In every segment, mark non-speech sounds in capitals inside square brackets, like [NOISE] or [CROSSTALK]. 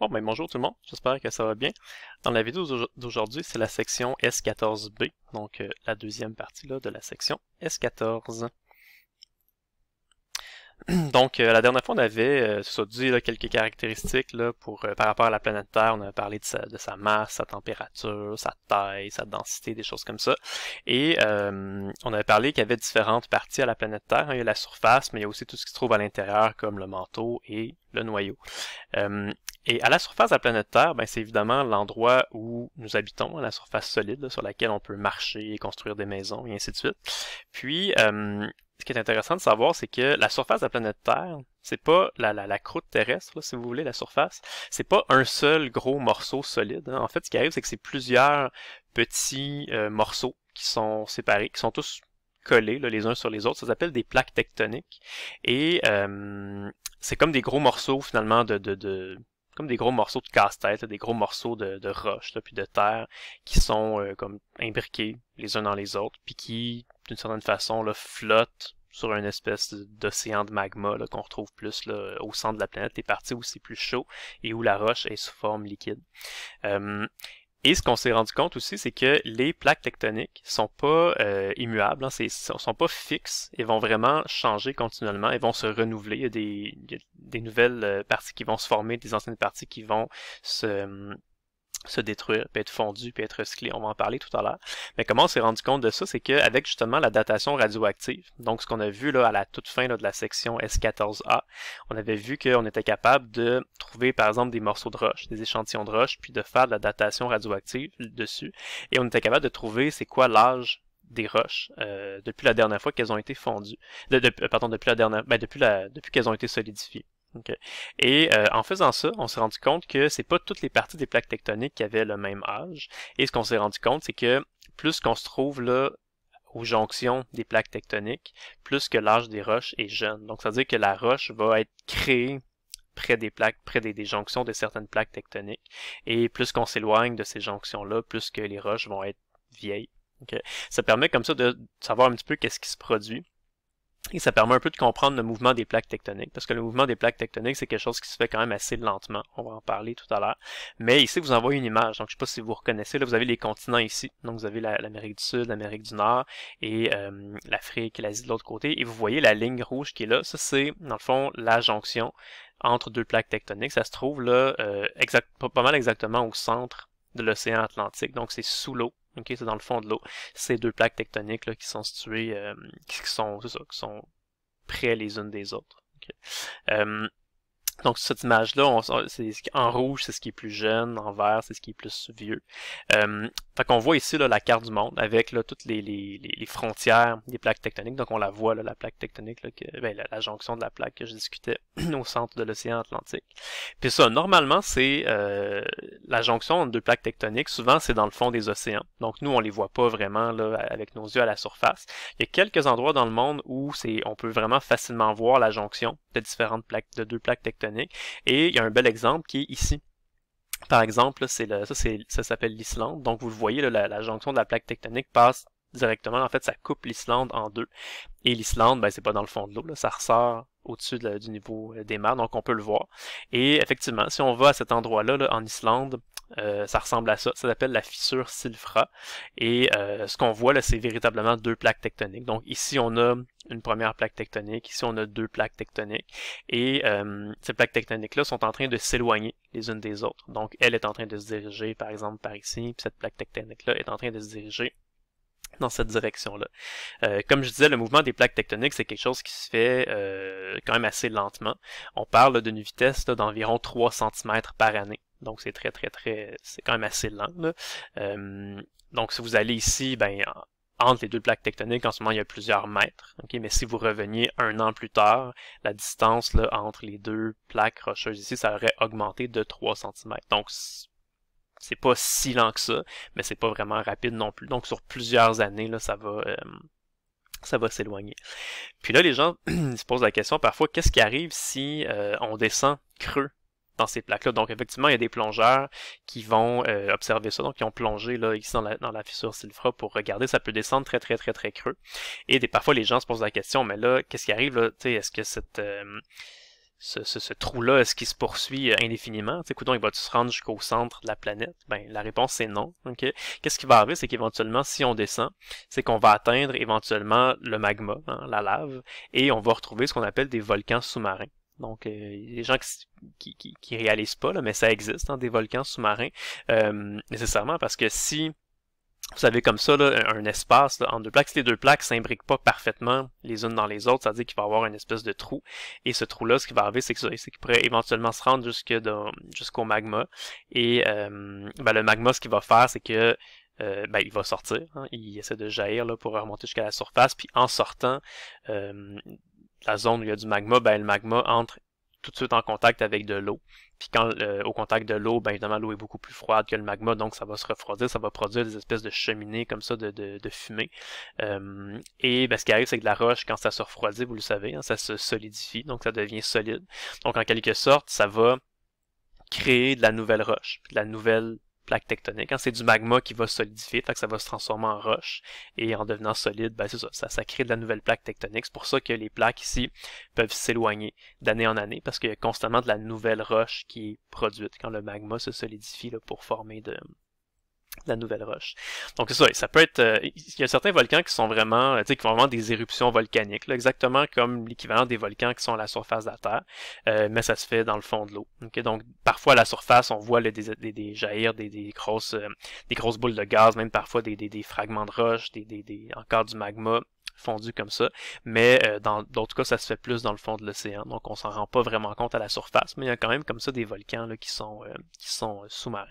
Bon, ben, bonjour tout le monde, j'espère que ça va bien. Dans la vidéo d'aujourd'hui, c'est la section S14B, donc euh, la deuxième partie là, de la section S14. [CLEARS THROAT] Donc, euh, la dernière fois, on avait euh, ça, dit quelques caractéristiques là, pour, euh, par rapport à la planète Terre. On a parlé de sa, masse, sa température, sa taille, sa densité, des choses comme ça. Et euh, on avait parlé qu'il y avait différentes parties à la planète Terre. Il y a la surface, mais il y a aussi tout ce qui se trouve à l'intérieur, comme le manteau et le noyau. et à la surface de la planète Terre, ben, c'est évidemment l'endroit où nous habitons, la surface solide sur laquelle on peut marcher, construire des maisons et ainsi de suite. Puis, ce qui est intéressant de savoir, c'est que la surface de la planète Terre, c'est pas la, la, la, croûte terrestre, si vous voulez, la surface, c'est pas un seul gros morceau solide. Hein. En fait, ce qui arrive, c'est que c'est plusieurs petits euh, morceaux qui sont séparés, qui sont tous collés les uns sur les autres. Ça s'appelle des plaques tectoniques. Et euh, c'est comme des gros morceaux finalement de, de, de comme des gros morceaux de casse-tête, des gros morceaux de, de roches, puis de terre, qui sont euh, comme imbriqués les uns dans les autres, puis qui d'une certaine façon, là, flotte sur une espèce d'océan de magma qu'on retrouve plus au centre de la planète, les parties où c'est plus chaud et où la roche est sous forme liquide. Euh, et ce qu'on s'est rendu compte aussi, c'est que les plaques tectoniques sont pas euh, immuables, ne hein, sont pas fixes et vont vraiment changer continuellement, et vont se renouveler. Il y a des, des nouvelles euh, parties qui vont se former, des anciennes parties qui vont se hum, se détruire, puis être fondu, puis être recyclé. On va en parler tout à l'heure. Mais comment on s'est rendu compte de ça, c'est qu'avec justement la datation radioactive, donc ce qu'on a vu là à la toute fin de la section S14A, on avait vu qu'on était capable de trouver par exemple des morceaux de roche, des échantillons de roche, puis de faire de la datation radioactive dessus. Et on était capable de trouver c'est quoi l'âge des roches euh, depuis la dernière fois qu'elles ont été fondues. De, euh, pardon, depuis la dernière, ben, depuis depuis qu'elles ont été solidifiées. Et euh, en faisant ça, on s'est rendu compte que c'est pas toutes les parties des plaques tectoniques qui avaient le même âge. Et ce qu'on s'est rendu compte, c'est que plus qu'on se trouve là aux jonctions des plaques tectoniques, plus que l'âge des roches est jeune. Donc, ça veut dire que la roche va être créée près des plaques, près des, jonctions de certaines plaques tectoniques. Et plus qu'on s'éloigne de ces jonctions-là, plus que les roches vont être vieilles. Ça permet comme ça de savoir un petit peu qu'est-ce qui se produit. Et ça permet un peu de comprendre le mouvement des plaques tectoniques, parce que le mouvement des plaques tectoniques, c'est quelque chose qui se fait quand même assez lentement. On va en parler tout à l'heure. Mais ici, vous envoyez une image. Donc, je ne sais pas si vous reconnaissez, là, vous avez les continents ici. Donc, vous avez l'Amérique du Sud, l'Amérique du Nord, et euh, l'Afrique et l'Asie de l'autre côté. Et vous voyez la ligne rouge qui est là. Ça, c'est, dans le fond, la jonction entre deux plaques tectoniques. Ça se trouve là, euh, pas mal exactement au centre de l'océan Atlantique. Donc, c'est sous l'eau Okay, c'est dans le fond de l'eau. Ces deux plaques tectoniques là, qui sont situées, euh, qui sont, ça, qui sont près les unes des autres. Euh, donc cette image-là, en rouge, c'est ce qui est plus jeune, en vert, c'est ce qui est plus vieux. Euh, fait qu'on voit ici là, la carte du monde avec là, toutes les, frontières des plaques tectoniques. Donc on la voit, la plaque tectonique, là, ben, la, jonction de la plaque que je discutais [CLEARS THROAT] au centre de l'océan Atlantique. Puis ça, normalement, c'est euh, la jonction de deux plaques tectoniques. Souvent, c'est dans le fond des océans. Donc nous, on les voit pas vraiment avec nos yeux à la surface. Il y a quelques endroits dans le monde où on peut vraiment facilement voir la jonction de différentes plaques, de deux plaques tectoniques et il y a un bel exemple qui est ici. Par exemple, le, ça, s'appelle l'Islande. Donc, vous le voyez, la, jonction de la plaque tectonique passe directement. En fait, ça coupe l'Islande en deux. Et l'Islande, ce ben, c'est pas dans le fond de l'eau, ça ressort au-dessus du niveau euh, des mers, donc on peut le voir. Et effectivement, si on va à cet endroit-là, là, en Islande, euh, ça ressemble à ça. Ça s'appelle la fissure Silfra. Et euh, ce qu'on voit là, c'est véritablement deux plaques tectoniques. Donc ici, on a une première plaque tectonique, ici on a deux plaques tectoniques. Et euh, ces plaques tectoniques-là sont en train de s'éloigner les unes des autres. Donc elle est en train de se diriger, par exemple, par ici, puis cette plaque tectonique-là est en train de se diriger dans cette direction-là. comme je disais, le mouvement des plaques tectoniques, c'est quelque chose qui se fait quand même assez lentement. On parle d'une vitesse d'environ 3 cm par année. Donc c'est très très très, c'est quand même assez lent. Là. Euh, donc si vous allez ici, ben entre les deux plaques tectoniques, en ce moment, il y a plusieurs mètres. Okay? Mais si vous reveniez un an plus tard, la distance là, entre les deux plaques rocheuses ici, ça aurait augmenté de 3 cm. Donc, c'est pas si lent que ça, mais c'est pas vraiment rapide non plus. Donc, sur plusieurs années, là, ça va, euh, ça va s'éloigner. Puis là, les gens [CLEARS THROAT] se posent la question parfois, qu'est-ce qui arrive si euh, on descend creux dans ces plaques-là. Donc, effectivement, il y a des plongeurs qui vont euh, observer ça. Donc, ils ont plongé là, ici dans la, dans la fissure Silfra pour regarder. Ça peut descendre très, très, très, très creux. Et des, parfois, les gens se posent la question, mais là, qu'est-ce qui arrive? là Est-ce que cette... Euh, ce, trou-là, est-ce qu'il se poursuit euh, indéfiniment? sais, il va se rendre jusqu'au centre de la planète? Ben, la réponse, c'est non. Qu'est-ce qui va arriver? C'est qu'éventuellement, si on descend, c'est qu'on va atteindre éventuellement le magma, hein, la lave, et on va retrouver ce qu'on appelle des volcans sous-marins. Donc, euh, les gens qui, qui, qui, réalisent pas, là, mais ça existe, hein, des volcans sous-marins, euh, nécessairement, parce que si vous savez, comme ça, là, un, espace en deux plaques. Si les deux plaques s'imbriquent pas parfaitement les unes dans les autres, ça veut dire qu'il va y avoir une espèce de trou. Et ce trou-là, ce qui va arriver, c'est qu'il pourrait éventuellement se rendre jusque jusqu'au magma. Et euh, ben, le magma, ce qu'il va faire, c'est que euh, ben, il va sortir. Hein. il essaie de jaillir là, pour remonter jusqu'à la surface. Puis en sortant, euh, la zone où il y a du magma, ben, le magma entre tout de suite en contact avec de l'eau. Puis quand euh, au contact de l'eau, ben évidemment l'eau est beaucoup plus froide que le magma, donc ça va se refroidir, ça va produire des espèces de cheminées comme ça de, de, de fumée. Euh, et ben, ce qui arrive, c'est que la roche, quand ça se refroidit, vous le savez, hein, ça se solidifie, donc ça devient solide. Donc en quelque sorte, ça va créer de la nouvelle roche, de la nouvelle plaques tectoniques. Quand hein. C'est du magma qui va solidifier, tant que ça va se transformer en roche. Et en devenant solide, ben, c'est ça, ça, crée de la nouvelle plaque tectonique. C'est pour ça que les plaques ici peuvent s'éloigner d'année en année, parce qu'il y a constamment de la nouvelle roche qui est produite quand le magma se solidifie pour former de, la nouvelle roche. Donc c'est ça, ça peut être. Euh, il y a certains volcans qui sont vraiment, euh, tu sais, qui font vraiment des éruptions volcaniques, exactement comme l'équivalent des volcans qui sont à la surface de la Terre, euh, mais ça se fait dans le fond de l'eau. Donc parfois à la surface, on voit des, des, jaillir, des, grosses, des grosses boules de gaz, même parfois des, des, des fragments de roche, des, des, des, encore du magma fondu comme ça, mais dans d'autres cas, ça se fait plus dans le fond de l'océan, donc on s'en rend pas vraiment compte à la surface, mais il y a quand même comme ça des volcans là, qui sont, qui sont sous-marins.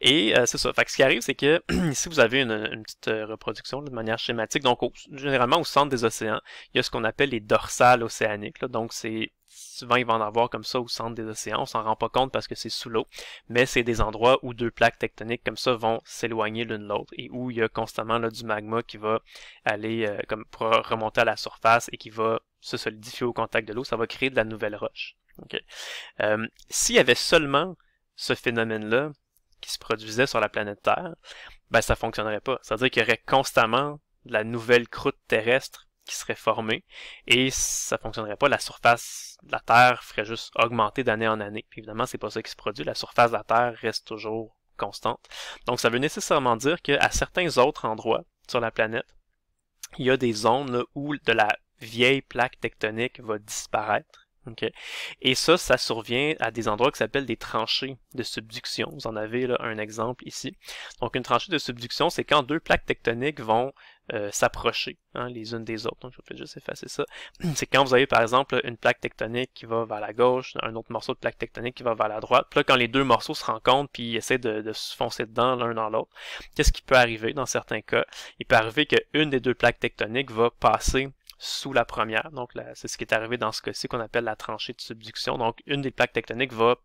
Et euh, c'est ça. Fait ce qui arrive, c'est que ici, [CLEARS THROAT] vous avez une, petite euh, reproduction de manière schématique. Donc, généralement, au centre des océans, il y a ce qu'on appelle les dorsales océaniques. Donc, c'est souvent, ils vont en avoir comme ça au centre des océans. On s'en rend pas compte parce que c'est sous l'eau. Mais c'est des endroits où deux plaques tectoniques comme ça vont s'éloigner l'une de l'autre et où il y a constamment là, du magma qui va aller euh, comme remonter à la surface et qui va se solidifier au contact de l'eau. Ça va créer de la nouvelle roche. Euh, S'il y avait seulement ce phénomène-là, qui se produisait sur la planète Terre, ben ça fonctionnerait pas. C'est-à-dire qu'il y aurait constamment de la nouvelle croûte terrestre qui serait formée et ça fonctionnerait pas. La surface de la Terre ferait juste augmenter d'année en année. Puis évidemment, c'est pas ça qui se produit. La surface de la Terre reste toujours constante. Donc ça veut nécessairement dire qu'à certains autres endroits sur la planète, il y a des zones où de la vieille plaque tectonique va disparaître et ça, ça survient à des endroits qui s'appellent des tranchées de subduction. Vous en avez là, un exemple ici. Donc une tranchée de subduction, c'est quand deux plaques tectoniques vont euh, s'approcher hein, les unes des autres. Donc je vais juste effacer ça. [CLEARS THROAT] C'est quand vous avez par exemple une plaque tectonique qui va vers la gauche, un autre morceau de plaque tectonique qui va vers la droite. Puis là, quand les deux morceaux se rencontrent puis ils essaient de, de se foncer dedans l'un dans l'autre, qu'est-ce qui peut arriver dans certains cas? Il peut arriver qu'une des deux plaques tectoniques va passer sous la première. Donc, c'est ce qui est arrivé dans ce cas-ci qu'on appelle la tranchée de subduction. Donc, une des plaques tectoniques va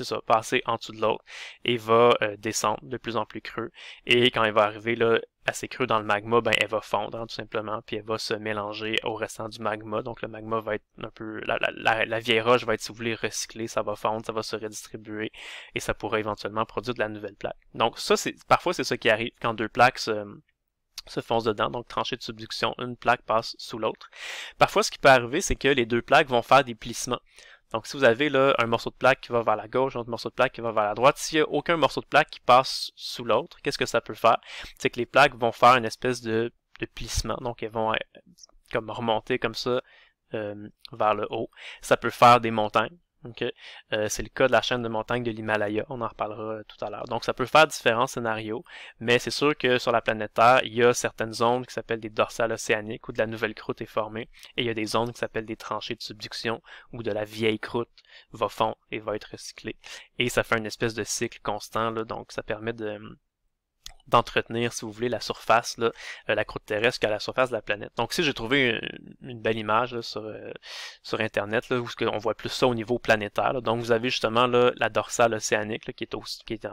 ça, passer en dessous de l'autre et va euh, descendre de plus en plus creux. Et quand elle va arriver là, assez creux dans le magma, ben, elle va fondre hein, tout simplement, puis elle va se mélanger au restant du magma. Donc le magma va être un peu. La, vieille roche va être, si vous voulez, recyclée, ça va fondre, ça va se redistribuer et ça pourrait éventuellement produire de la nouvelle plaque. Donc ça, c'est parfois c'est ça qui arrive quand deux plaques se se fonce dedans, donc tranchée de subduction, une plaque passe sous l'autre. Parfois, ce qui peut arriver, c'est que les deux plaques vont faire des plissements. Donc, si vous avez là un morceau de plaque qui va vers la gauche, un morceau de plaque qui va vers la droite, s'il n'y a aucun morceau de plaque qui passe sous l'autre, qu'est-ce que ça peut faire? C'est que les plaques vont faire une espèce de, de plissement, donc elles vont euh, comme remonter comme ça euh, vers le haut. Ça peut faire des montagnes. Donc euh, c'est le cas de la chaîne de montagne de l'Himalaya, on en reparlera euh, tout à l'heure. Donc ça peut faire différents scénarios, mais c'est sûr que sur la planète Terre, il y a certaines zones qui s'appellent des dorsales océaniques où de la nouvelle croûte est formée, et il y a des zones qui s'appellent des tranchées de subduction où de la vieille croûte va fondre et va être recyclée. Et ça fait une espèce de cycle constant, là, donc ça permet de hum, d'entretenir, si vous voulez, la surface, euh, la croûte terrestre qu'à la surface de la planète. Donc si j'ai trouvé une, belle image euh, sur, Internet, où on voit plus ça au niveau planétaire. Donc vous avez justement la dorsale océanique qui est, au, qui est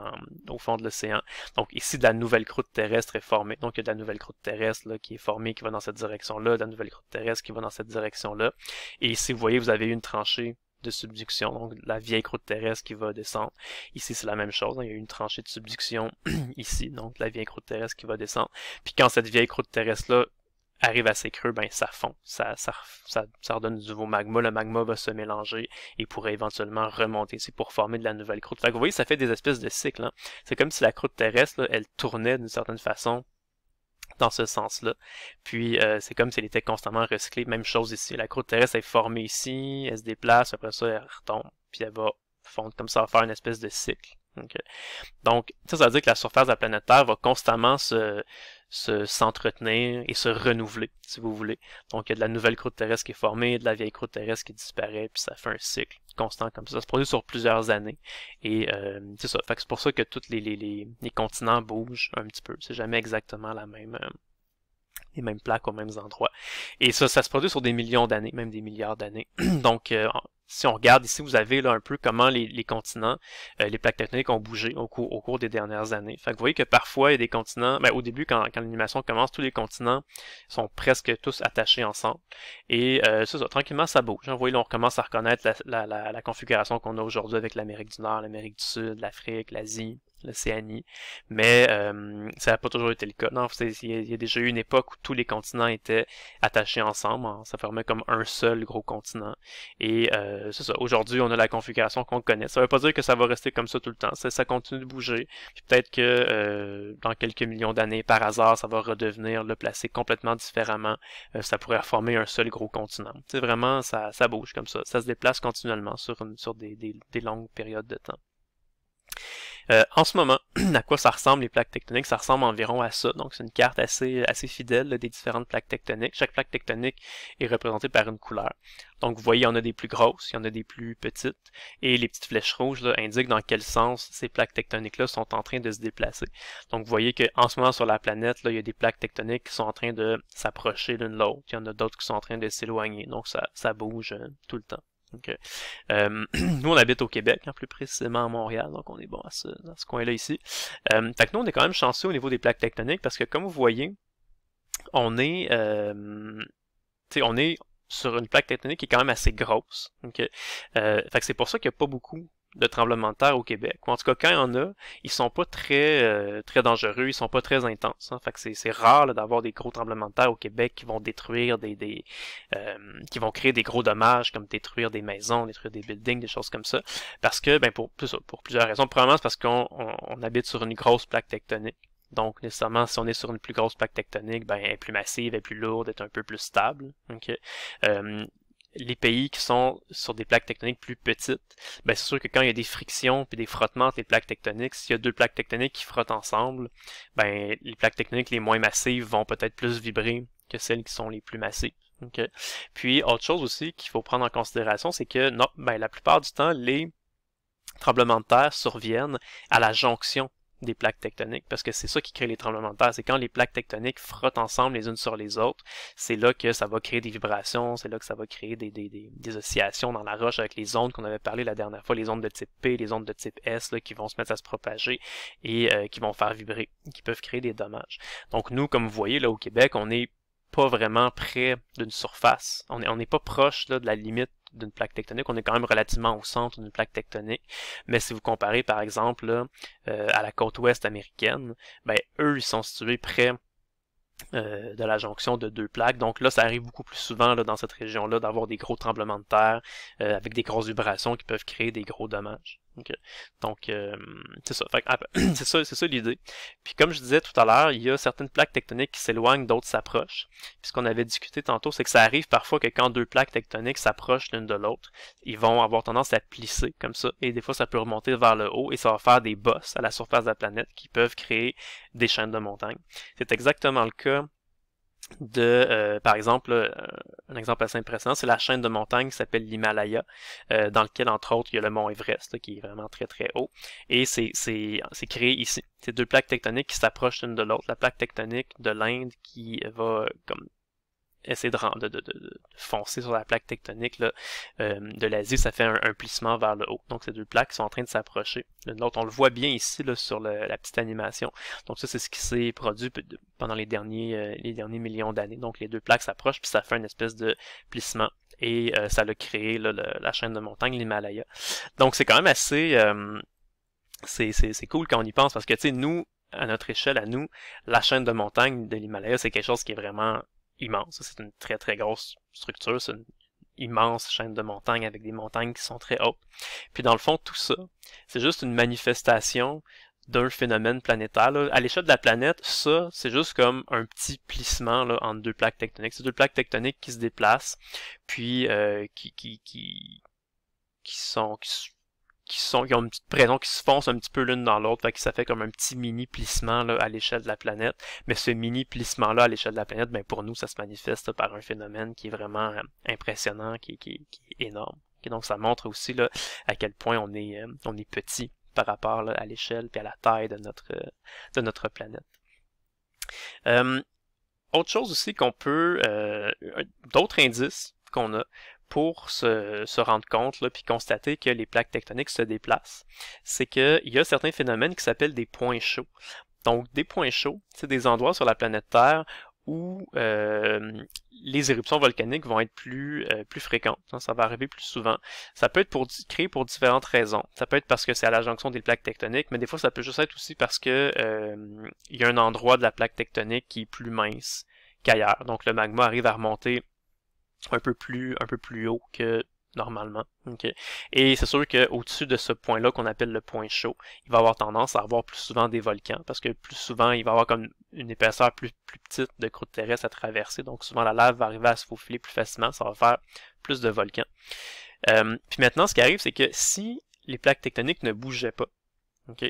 au fond de l'océan. Donc ici, de la nouvelle croûte terrestre est formée. Donc il y a de la nouvelle croûte terrestre qui est formée, qui va dans cette direction-là, de la nouvelle croûte terrestre qui va dans cette direction-là. Et ici, vous voyez, vous avez une tranchée de subduction, donc la vieille croûte terrestre qui va descendre. Ici, c'est la même chose, hein. il y a une tranchée de subduction [CLEARS THROAT] ici, donc la vieille croûte terrestre qui va descendre. Puis quand cette vieille croûte terrestre-là arrive à ses creux, ben ça fond, ça, ça, ça, redonne du nouveau magma, le magma va se mélanger et pourrait éventuellement remonter ici pour former de la nouvelle croûte. Fait que vous voyez, ça fait des espèces de cycles. Hein. C'est comme si la croûte terrestre, elle tournait d'une certaine façon dans ce sens-là. Puis euh, c'est comme si elle était constamment recyclée. Même chose ici. La croûte terrestre est formée ici, elle se déplace, après ça elle retombe, puis elle va fondre comme ça, faire une espèce de cycle. Donc, ça, ça veut dire que la surface de la planète Terre va constamment se, s'entretenir et se renouveler, si vous voulez. Donc, il y a de la nouvelle croûte terrestre qui est formée, de la vieille croûte terrestre qui disparaît, puis ça fait un cycle constant comme ça. Ça se produit sur plusieurs années. Et euh, c'est ça. que c'est pour ça que tous les, les, les, continents bougent un petit peu. C'est jamais exactement la même. Euh, les mêmes plaques aux mêmes endroits. Et ça, ça se produit sur des millions d'années, même des milliards d'années. [CLEARS THROAT] Donc, euh, si on regarde ici, vous avez là un peu comment les, continents, euh, les plaques tectoniques ont bougé au, cours, au cours des dernières années. vous voyez que parfois, il y a des continents, ben, au début, quand, l'animation commence, tous les continents sont presque tous attachés ensemble. Et euh, ça, tranquillement, ça bouge. Hein. Vous voyez, là, on commence à reconnaître la configuration qu'on a aujourd'hui avec l'Amérique du Nord, l'Amérique du Sud, l'Afrique, l'Asie, l'Océanie, mais euh, ça n'a pas toujours été le cas. Non, il y, a déjà eu une époque où tous les continents étaient attachés ensemble, ça formait comme un seul gros continent. Et euh, c'est ça, aujourd'hui on a la configuration qu'on connaît. Ça ne veut pas dire que ça va rester comme ça tout le temps, ça, continue de bouger. peut-être que euh, dans quelques millions d'années, par hasard, ça va redevenir le placer complètement différemment. ça pourrait former un seul gros continent. C'est vraiment, ça, ça bouge comme ça, ça se déplace continuellement sur, sur des, des longues périodes de temps. Euh, en ce moment, [CLEARS THROAT] à quoi ça ressemble les plaques tectoniques Ça ressemble environ à ça. Donc c'est une carte assez, assez fidèle des différentes plaques tectoniques. Chaque plaque tectonique est représentée par une couleur. Donc vous voyez, il y en a des plus grosses, il y en a des plus petites, et les petites flèches rouges indiquent dans quel sens ces plaques tectoniques-là sont en train de se déplacer. Donc vous voyez qu'en ce moment sur la planète, là, il y a des plaques tectoniques qui sont en train de s'approcher l'une l'autre, il y en a d'autres qui sont en train de s'éloigner, donc ça, bouge euh, tout le temps. Euh, [CLEARS THROAT] nous, on habite au Québec, hein, plus précisément à Montréal, donc on est bon à ce, dans ce coin-là ici. Euh, fait nous, on est quand même chanceux au niveau des plaques tectoniques parce que, comme vous voyez, on est, euh, on est sur une plaque tectonique qui est quand même assez grosse. Okay? Euh, fait c'est pour ça qu'il n'y a pas beaucoup de tremblements de terre au Québec. en tout cas, quand il y en a, ils sont pas très euh, très dangereux, ils sont pas très intenses. Hein. Fait que c'est rare d'avoir des gros tremblements de terre au Québec qui vont détruire des, des euh, qui vont créer des gros dommages comme détruire des maisons, détruire des buildings, des choses comme ça. Parce que, ben pour, pour plusieurs raisons. Premièrement, c'est parce qu'on habite sur une grosse plaque tectonique. Donc, nécessairement, si on est sur une plus grosse plaque tectonique, ben, elle est plus massive, elle est plus lourde, elle est un peu plus stable. Euh, les pays qui sont sur des plaques tectoniques plus petites, ben, c'est sûr que quand il y a des frictions puis des frottements entre les plaques tectoniques, s'il y a deux plaques tectoniques qui frottent ensemble, ben les plaques tectoniques les moins massives vont peut-être plus vibrer que celles qui sont les plus massives. Puis autre chose aussi qu'il faut prendre en considération, c'est que non, ben, la plupart du temps, les tremblements de terre surviennent à la jonction des plaques tectoniques, parce que c'est ça qui crée les tremblements de terre. C'est quand les plaques tectoniques frottent ensemble les unes sur les autres, c'est là que ça va créer des vibrations, c'est là que ça va créer des, des, des, oscillations dans la roche avec les ondes qu'on avait parlé la dernière fois, les ondes de type P, les ondes de type S, qui vont se mettre à se propager et euh, qui vont faire vibrer, qui peuvent créer des dommages. Donc nous, comme vous voyez, là au Québec, on n'est pas vraiment près d'une surface. On n'est on est pas proche là, de la limite d'une plaque tectonique. On est quand même relativement au centre d'une plaque tectonique. Mais si vous comparez, par exemple, euh, à la côte ouest américaine, ben, eux, ils sont situés près euh, de la jonction de deux plaques. Donc là, ça arrive beaucoup plus souvent là, dans cette région-là d'avoir des gros tremblements de terre euh, avec des grosses vibrations qui peuvent créer des gros dommages. Donc, euh, [CLEARS THROAT] c'est ça. c'est ça, ça l'idée. Puis comme je disais tout à l'heure, il y a certaines plaques tectoniques qui s'éloignent, d'autres s'approchent. Puis ce qu'on avait discuté tantôt, c'est que ça arrive parfois que quand deux plaques tectoniques s'approchent l'une de l'autre, ils vont avoir tendance à plisser comme ça. Et des fois, ça peut remonter vers le haut et ça va faire des bosses à la surface de la planète qui peuvent créer des chaînes de montagnes. C'est exactement le cas de, euh, par exemple, euh, un exemple assez impressionnant, c'est la chaîne de montagnes qui s'appelle l'Himalaya, euh, dans lequel, entre autres, il y a le mont Everest, qui est vraiment très très haut. Et c'est créé ici. C'est deux plaques tectoniques qui s'approchent l'une de l'autre. La plaque tectonique de l'Inde qui va comme essayer de, de, de, foncer sur la plaque tectonique là, euh, de l'Asie, ça fait un, plissement vers le haut. Donc ces deux plaques sont en train de s'approcher l'une l'autre. On le voit bien ici là, sur la petite animation. Donc ça, c'est ce qui s'est produit pendant les derniers, euh, les derniers millions d'années. Donc les deux plaques s'approchent, puis ça fait une espèce de plissement. Et euh, ça l'a créé la chaîne de montagne, l'Himalaya. Donc c'est quand même assez... C'est, c'est cool quand on y pense parce que, tu sais, nous, à notre échelle, à nous, la chaîne de montagne de l'Himalaya, c'est quelque chose qui est vraiment immense. C'est une très très grosse structure, c'est une immense chaîne de montagnes avec des montagnes qui sont très hautes. Puis dans le fond, tout ça, c'est juste une manifestation d'un phénomène planétaire. À l'échelle de la planète, ça, c'est juste comme un petit plissement là, entre deux plaques tectoniques. C'est deux plaques tectoniques qui se déplacent, puis euh, qui, qui, qui, qui sont qui sont qui ont une petite qui se foncent un petit peu l'une dans l'autre, fait ça fait comme un petit mini plissement là, à l'échelle de la planète. Mais ce mini plissement là à l'échelle de la planète, ben pour nous, ça se manifeste par un phénomène qui est vraiment euh, impressionnant, qui, qui, est énorme. donc ça montre aussi là, à quel point on est euh, on est petit par rapport à l'échelle et à la taille de notre euh, de notre planète. autre chose aussi qu'on peut d'autres indices qu'on a pour se, rendre compte, là, puis constater que les plaques tectoniques se déplacent, c'est qu'il y a certains phénomènes qui s'appellent des points chauds. Donc, des points chauds, c'est des endroits sur la planète Terre où euh, les éruptions volcaniques vont être plus, euh, plus fréquentes. Hein. ça va arriver plus souvent. Ça peut être pour, créé pour différentes raisons. Ça peut être parce que c'est à la jonction des plaques tectoniques, mais des fois ça peut juste être aussi parce que euh, il y a un endroit de la plaque tectonique qui est plus mince qu'ailleurs. Donc le magma arrive à remonter un peu plus, un peu plus haut que normalement. Et c'est sûr qu'au-dessus de ce point-là qu'on appelle le point chaud, il va avoir tendance à avoir plus souvent des volcans, parce que plus souvent, il va avoir comme une épaisseur plus, plus petite de croûte terrestre à traverser, donc souvent la lave va arriver à se faufiler plus facilement, ça va faire plus de volcans. Euh, puis maintenant, ce qui arrive, c'est que si les plaques tectoniques ne bougeaient pas,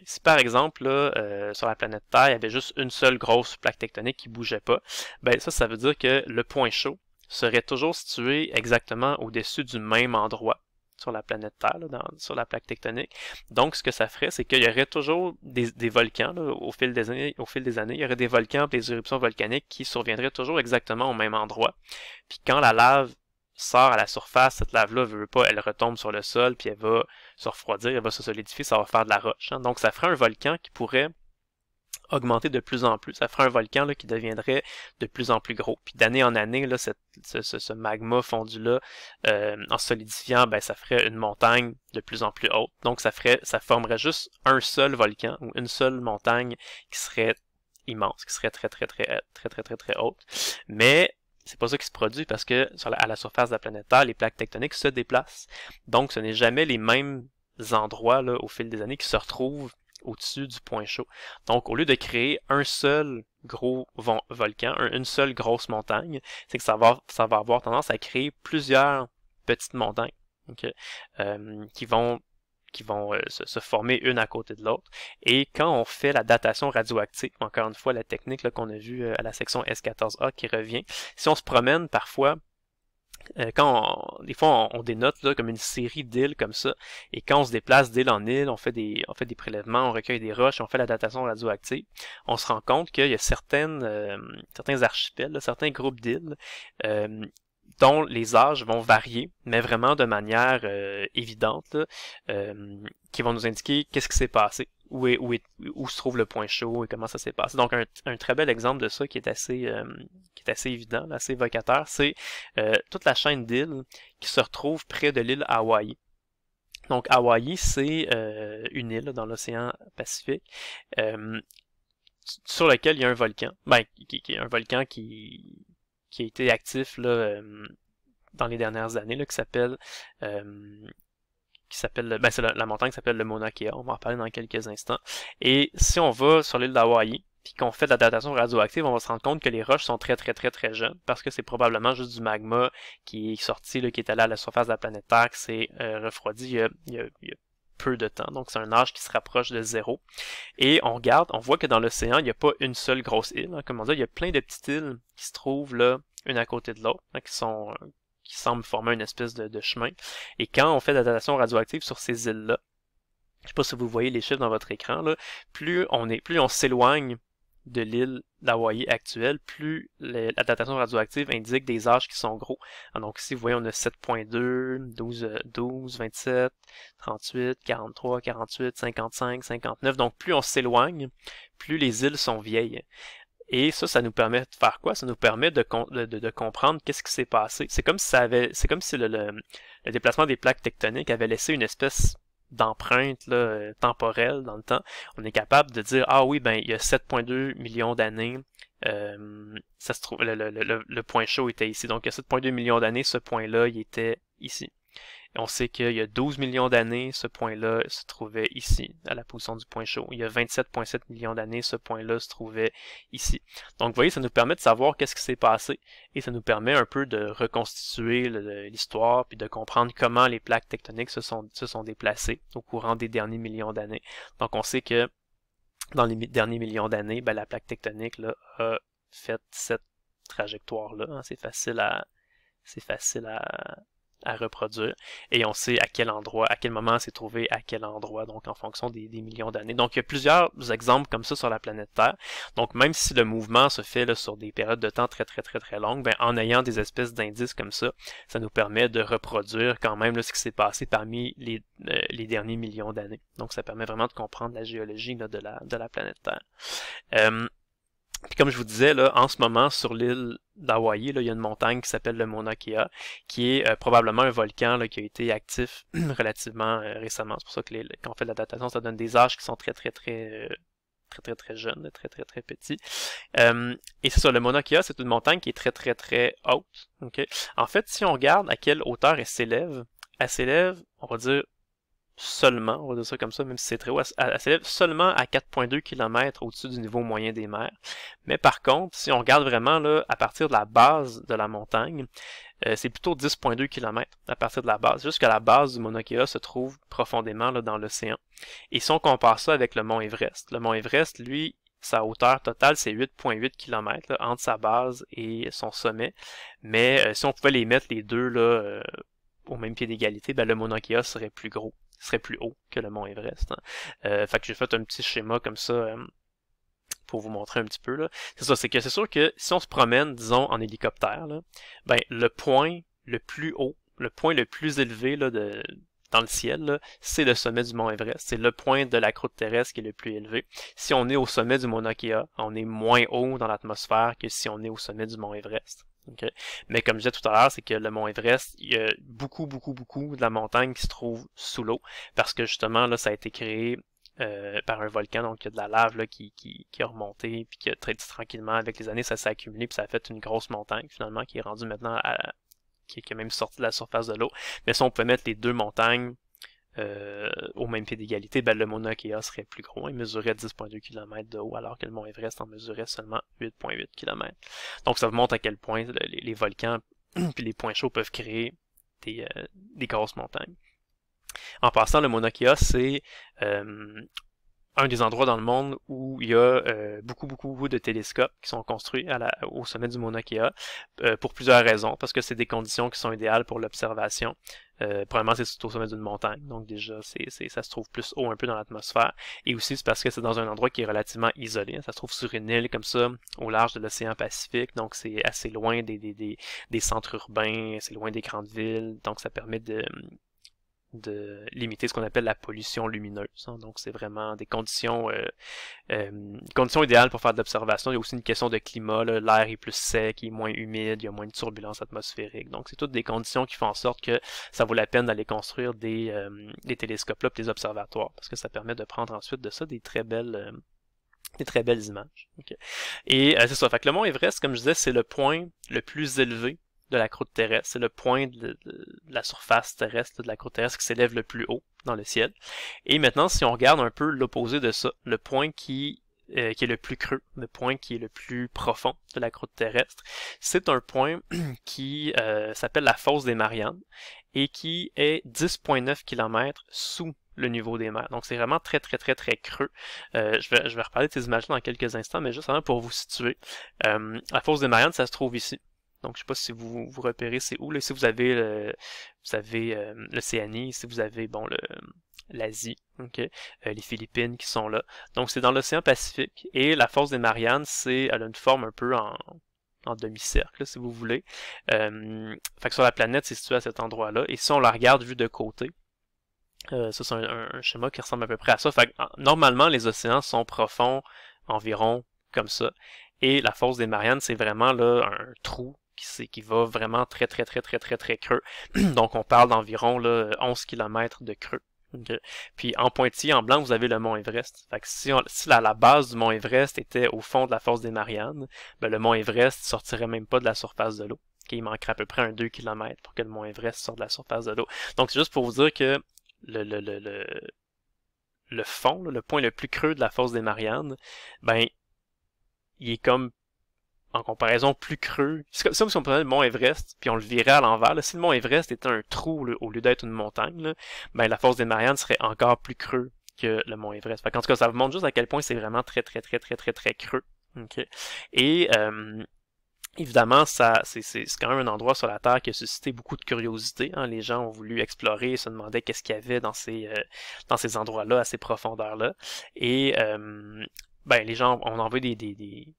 si par exemple, euh, sur la planète Terre, il y avait juste une seule grosse plaque tectonique qui bougeait pas, ben ça, ça veut dire que le point chaud serait toujours situé exactement au-dessus du même endroit sur la planète Terre, sur la plaque tectonique. Donc, ce que ça ferait, c'est qu'il y aurait toujours des, volcans au, fil des années, au fil des années. Il y aurait des volcans des éruptions volcaniques qui surviendraient toujours exactement au même endroit. Puis quand la lave sort à la surface, cette lave-là veut pas, elle retombe sur le sol, puis elle va se refroidir, elle va se solidifier, ça va faire de la roche. Hein. Donc, ça ferait un volcan qui pourrait augmenter de plus en plus. Ça ferait un volcan là, qui deviendrait de plus en plus gros. Puis d'année en année, là, ce, magma fondu-là, euh, en solidifiant, ben, ça ferait une montagne de plus en plus haute. Donc ça ferait, ça formerait juste un seul volcan ou une seule montagne qui serait immense, qui serait très très très très très très très, haute. Mais c'est pas ça qui se produit parce que sur à la surface de la planète Terre, les plaques tectoniques se déplacent. Donc ce n'est jamais les mêmes endroits là, au fil des années qui se retrouvent au-dessus du point chaud. Donc, au lieu de créer un seul gros volcan, une seule grosse montagne, c'est que ça va, avoir tendance à créer plusieurs petites montagnes euh, qui vont qui vont euh, se, se, former une à côté de l'autre. Et quand on fait la datation radioactive, encore une fois la technique qu'on a vue euh, à la section S14A qui revient, si on se promène parfois euh, quand des fois on, dénote là, comme une série d'îles comme ça, et quand on se déplace d'île en île, on fait des on fait des prélèvements, on recueille des roches, on fait la datation radioactive, on se rend compte qu'il y a certaines euh, certains archipels, certains groupes d'îles euh, dont les âges vont varier, mais vraiment de manière évidente, qui vont nous indiquer qu'est-ce qui s'est passé où, où, se trouve le point chaud et comment ça s'est passé. Donc, un, très bel exemple de ça qui est assez, euh, qui est assez évident, assez évocateur, c'est euh, toute la chaîne d'îles qui se retrouve près de l'île Hawaï. Donc, Hawaï, c'est euh, une île dans l'océan Pacifique sur laquelle il y a un volcan. Ben, qui, qui est un volcan qui, qui a été actif là, dans les dernières années, là, qui s'appelle qui s'appelle, ben c'est la, montagne qui s'appelle le Mauna Kea, on va en parler dans quelques instants. Et si on va sur l'île d'Hawaï, puis qu'on fait de la datation radioactive, on va se rendre compte que les roches sont très très très très jeunes, parce que c'est probablement juste du magma qui est sorti, là, qui est allé à la surface de la planète Terre, qui s'est euh, refroidi euh, il y, a, peu de temps, donc c'est un âge qui se rapproche de zéro. Et on regarde, on voit que dans l'océan, il n'y a pas une seule grosse île, hein. Comme on dit, il y a plein de petites îles qui se trouvent là, une à côté de l'autre, hein, qui sont euh, qui semble former une espèce de, chemin. Et quand on fait de la datation radioactive sur ces îles-là, je sais pas si vous voyez les chiffres dans votre écran, là, plus on est, plus on s'éloigne de l'île d'Hawaï actuelle, plus la datation radioactive indique des âges qui sont gros. Ah, donc ici, vous voyez, on a 7.2, 12, 12, 27, 38, 43, 48, 55, 59. Donc plus on s'éloigne, plus les îles sont vieilles. Et ça, ça nous permet de faire quoi? Ça nous permet de, de, comprendre qu'est-ce qui s'est passé. C'est comme si ça c'est comme si le, déplacement des plaques tectoniques avait laissé une espèce d'empreinte euh, temporelle dans le temps. On est capable de dire, ah oui, ben, il y a 7.2 millions d'années, euh, ça se trouve, le, point chaud était ici. Donc, il y a 7.2 millions d'années, ce point-là, il était ici. On sait qu'il y a 12 millions d'années, ce point-là se trouvait ici, à la position du point chaud. Il y a 27,7 millions d'années, ce point-là se trouvait ici. Donc, vous voyez, ça nous permet de savoir qu'est-ce qui s'est passé et ça nous permet un peu de reconstituer l'histoire puis de comprendre comment les plaques tectoniques se sont, déplacées au courant des derniers millions d'années. Donc, on sait que dans les derniers millions d'années, ben, la plaque tectonique là, a fait cette trajectoire-là. Hein. C'est facile à, c'est facile à, à reproduire et on sait à quel endroit, à quel moment s'est trouvé à quel endroit, donc en fonction des, millions d'années. Donc il y a plusieurs exemples comme ça sur la planète Terre. Donc même si le mouvement se fait sur des périodes de temps très très très très longues, ben, en ayant des espèces d'indices comme ça, ça nous permet de reproduire quand même ce qui s'est passé parmi euh, les, derniers millions d'années. Donc ça permet vraiment de comprendre la géologie de, la, planète Terre. Euh, puis comme je vous disais, là, en ce moment, sur l'île d'Hawaï, il y a une montagne qui s'appelle le Mauna Kea, qui est euh, probablement un volcan là, qui a été actif [CLEARS THROAT] relativement euh, récemment. C'est pour ça que les, quand on fait de la datation, ça donne des âges qui sont très très très euh, très très très jeunes, très très très petits. et c'est ça, le Mauna Kea, c'est une montagne qui est très très très haute. Okay? En fait, si on regarde à quelle hauteur elle s'élève, elle s'élève, on va dire, seulement, on va dire ça comme ça, même si c'est très haut, elle s'élève seulement à 4,2 km au-dessus du niveau moyen des mers. Mais par contre, si on regarde vraiment là, à partir de la base de la montagne, euh, c'est plutôt 10,2 km à partir de la base. Juste que la base du Monokea se trouve profondément là, dans l'océan. Et si on compare ça avec le mont Everest, le mont Everest, lui, sa hauteur totale, c'est 8,8 km entre sa base et son sommet. Mais euh, si on pouvait les mettre les deux là, euh, au même pied d'égalité, ben, le Monokéa serait plus gros serait plus haut que le mont Everest. Hein. Euh, fait que j'ai fait un petit schéma comme ça euh, pour vous montrer un petit peu. là. C'est ça, c'est que c'est sûr que si on se promène, disons, en hélicoptère, ben le point le plus haut, le point le plus élevé là, de, dans le ciel, c'est le sommet du mont Everest. C'est le point de la croûte terrestre qui est le plus élevé. Si on est au sommet du mont Nokia, on est moins haut dans l'atmosphère que si on est au sommet du mont Everest. Mais comme je disais tout à l'heure, c'est que le mont Everest, il y a beaucoup, beaucoup, beaucoup de la montagne qui se trouve sous l'eau, parce que justement, là, ça a été créé euh, par un volcan, donc il y a de la lave là, qui, qui, qui a remonté, puis a très tranquillement, avec les années, ça s'est accumulé, puis ça a fait une grosse montagne, finalement, qui est rendue maintenant à, qui est quand même sortie de la surface de l'eau. Mais si on peut mettre les deux montagnes euh, au même pied d'égalité, le mont serait plus gros. et mesurait 10,2 km de haut, alors que le mont Everest en mesurait seulement 8,8 km. Donc ça vous montre à quel point les, volcans et [CLEARS THROAT] les points chauds peuvent créer des, euh, des grosses montagnes. En passant, le Mauna c'est euh, un des endroits dans le monde où il y a euh, beaucoup, beaucoup, de télescopes qui sont construits à la, au sommet du Mauna Kea euh, pour plusieurs raisons, parce que c'est des conditions qui sont idéales pour l'observation. Euh, premièrement, c'est au sommet d'une montagne, donc déjà, c'est, ça se trouve plus haut un peu dans l'atmosphère. Et aussi, c'est parce que c'est dans un endroit qui est relativement isolé. Ça se trouve sur une île comme ça, au large de l'océan Pacifique, donc c'est assez loin des, des, des, des centres urbains, c'est loin des grandes villes, donc ça permet de, de limiter ce qu'on appelle la pollution lumineuse. Hein. Donc, c'est vraiment des conditions, euh, euh, conditions idéales pour faire de l'observation. Il y a aussi une question de climat. L'air est plus sec, il est moins humide, il y a moins de turbulence atmosphérique. Donc, c'est toutes des conditions qui font en sorte que ça vaut la peine d'aller construire des, euh, des télescopes-là, des observatoires, parce que ça permet de prendre ensuite de ça des très belles des très belles images. Et c'est ça. Fait que le mont Everest, comme je disais, c'est le point le plus élevé de la croûte terrestre. C'est le point de, la surface terrestre, de la croûte terrestre qui s'élève le plus haut dans le ciel. Et maintenant, si on regarde un peu l'opposé de ça, le point qui, euh, qui est le plus creux, le point qui est le plus profond de la croûte terrestre, c'est un point [CLEARS THROAT] qui euh, s'appelle la fosse des Mariannes et qui est 10,9 km sous le niveau des mers. Donc c'est vraiment très très très très creux. Euh, je, vais, je vais reparler de ces images là dans quelques instants, mais juste avant pour vous situer. la fosse des Mariannes, ça se trouve ici. Donc, je ne sais pas si vous vous repérez c'est où. Là, si vous avez vous avez euh, l'Océanie, si vous avez, bon, le, l'Asie, ok, euh, les Philippines qui sont là. Donc, c'est dans l'océan Pacifique. Et la force des Mariannes, c'est, elle a une forme un peu en, demi-cercle, si vous voulez. Euh, fait que sur la planète, c'est situé à cet endroit-là. Et si on la regarde vue de côté, ça, c'est un, schéma qui ressemble à peu près à ça. Fait normalement, les océans sont profonds environ comme ça. Et la force des Mariannes, c'est vraiment là un trou qui, va vraiment très, très, très, très, très, très creux. [CLEARS THROAT] Donc, on parle d'environ 11 km de creux. Puis en pointillé, en blanc, vous avez le mont Everest. Fait que si, si la, base du mont Everest était au fond de la force des Mariannes, ben le mont Everest sortirait même pas de la surface de l'eau. il manquerait à peu près un 2 km pour que le mont Everest sorte de la surface de l'eau. Donc c'est juste pour vous dire que le, le, le, le, le fond, le point le plus creux de la force des Mariannes, ben, il est comme en comparaison plus creux. C'est comme, si on prenait le mont Everest puis on le virait à l'envers. Si le mont Everest était un trou au lieu d'être une montagne, là, ben la force des Mariannes serait encore plus creux que le mont Everest. en tout cas, ça vous montre juste à quel point c'est vraiment très très très très très très creux. Et euh, Évidemment, ça, c'est, quand même un endroit sur la Terre qui a suscité beaucoup de curiosité. Hein. Les gens ont voulu explorer et se demandaient qu'est-ce qu'il y avait dans ces, euh, dans ces endroits-là, à ces profondeurs-là. Et euh, ben, les gens ont envoyé des, des, des,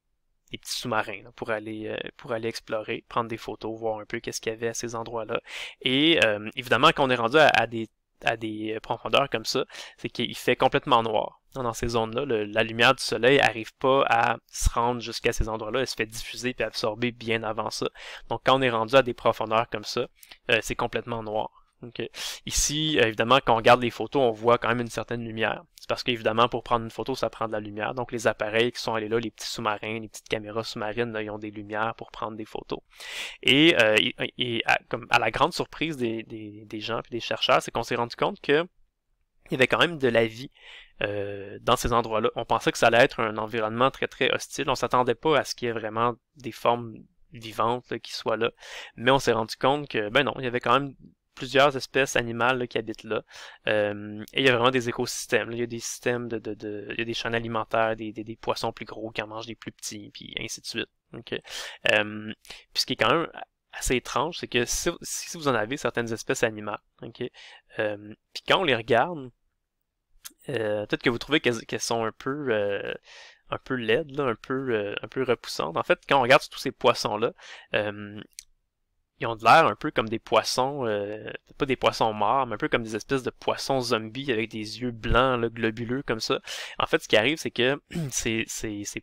des petits sous-marins pour aller euh, pour aller explorer, prendre des photos, voir un peu qu'est-ce qu'il y avait à ces endroits-là. Et euh, évidemment, quand on est rendu à, des à des euh, profondeurs comme ça, c'est qu'il fait complètement noir. Dans ces zones-là, la lumière du soleil n'arrive pas à se rendre jusqu'à ces endroits-là. Elle se fait diffuser et absorber bien avant ça. Donc, quand on est rendu à des profondeurs comme ça, c'est complètement noir. Okay. Ici, évidemment, quand on regarde les photos, on voit quand même une certaine lumière. C'est parce qu'évidemment, pour prendre une photo, ça prend de la lumière. Donc, les appareils qui sont allés là, les petits sous-marins, les petites caméras sous-marines, ils ont des lumières pour prendre des photos. Et, euh, à, comme à la grande surprise des, gens et des chercheurs, c'est qu'on s'est rendu compte que il y avait quand même de la vie euh, dans ces endroits-là. On pensait que ça allait être un environnement très très hostile. On s'attendait pas à ce qu'il y ait vraiment des formes vivantes qui soient là. Mais on s'est rendu compte que ben non, il y avait quand même plusieurs espèces animales qui habitent là. Euh, et il y a vraiment des écosystèmes. Il y a des systèmes de, il y a des chaînes alimentaires, des, poissons plus gros qui en mangent des plus petits, puis ainsi de suite. Okay. Euh, puis ce qui est quand même assez étrange, c'est que si, vous en avez certaines espèces animales, okay, euh, puis quand on les regarde, peut-être que vous trouvez qu'elles sont un peu un peu laides, un peu un peu repoussantes. En fait, quand on regarde tous ces poissons là, ils ont de l'air un peu comme des poissons, euh, pas des poissons morts, mais un peu comme des espèces de poissons zombies avec des yeux blancs, là, globuleux comme ça. En fait, ce qui arrive, c'est que [CLEARS THROAT] ces,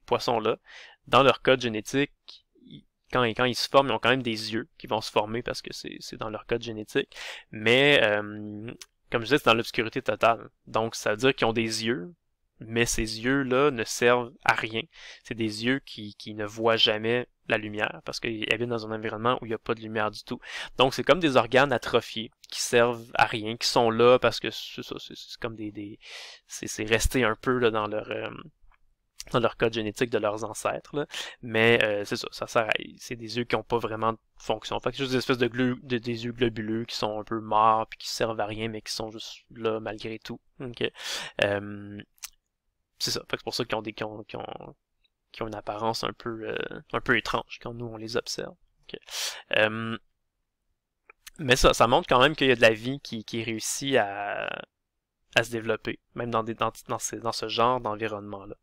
poissons-là, dans leur code génétique, quand, quand ils se forment, ils ont quand même des yeux qui vont se former parce que c'est dans leur code génétique. Mais, euh, comme je disais, c'est dans l'obscurité totale. Donc, ça veut dire qu'ils ont des yeux, mais ces yeux-là ne servent à rien. C'est des yeux qui, qui ne voient jamais la lumière parce qu'ils habitent dans un environnement où il n'y a pas de lumière du tout. Donc c'est comme des organes atrophiés qui servent à rien, qui sont là parce que c'est ça, c'est comme des, des c'est resté un peu là, dans leur euh, dans leur code génétique de leurs ancêtres, mais euh, c'est ça, ça sert c'est des yeux qui n'ont pas vraiment de fonction. Fait que juste des espèces de, de, des yeux globuleux qui sont un peu morts puis qui servent à rien mais qui sont juste là malgré tout. Okay. Euh, c'est ça, fait c'est pour ça qu'ils ont des qu'ils ont qui ont une apparence un peu, euh, un peu étrange quand nous on les observe. Euh, mais ça, ça montre quand même qu'il y a de la vie qui, qui réussit à, à se développer, même dans, des, dans, ces, dans ce genre d'environnement-là.